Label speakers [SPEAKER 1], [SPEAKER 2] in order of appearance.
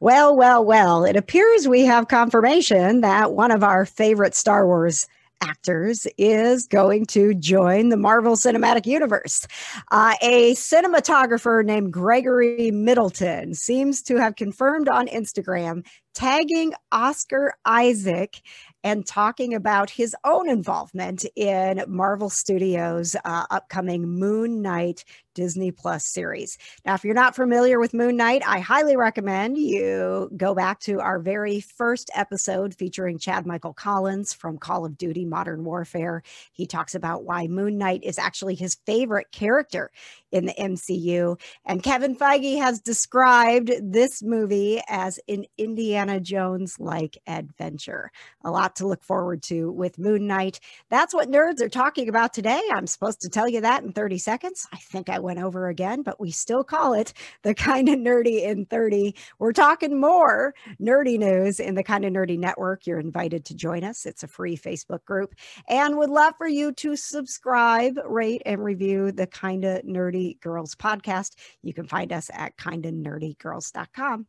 [SPEAKER 1] Well, well, well, it appears we have confirmation that one of our favorite Star Wars actors is going to join the Marvel Cinematic Universe. Uh, a cinematographer named Gregory Middleton seems to have confirmed on Instagram, tagging Oscar Isaac and talking about his own involvement in Marvel Studios' uh, upcoming Moon Knight Disney Plus series. Now, if you're not familiar with Moon Knight, I highly recommend you go back to our very first episode featuring Chad Michael Collins from Call of Duty Modern Warfare. He talks about why Moon Knight is actually his favorite character in the MCU. And Kevin Feige has described this movie as an Indiana Jones like adventure. A lot to look forward to with Moon Knight. That's what nerds are talking about today. I'm supposed to tell you that in 30 seconds. I think I went over again, but we still call it the kind of nerdy in 30. We're talking more nerdy news in the kind of nerdy network. You're invited to join us. It's a free Facebook group and would love for you to subscribe, rate, and review the kind of nerdy girls podcast. You can find us at kindofnerdygirls.com.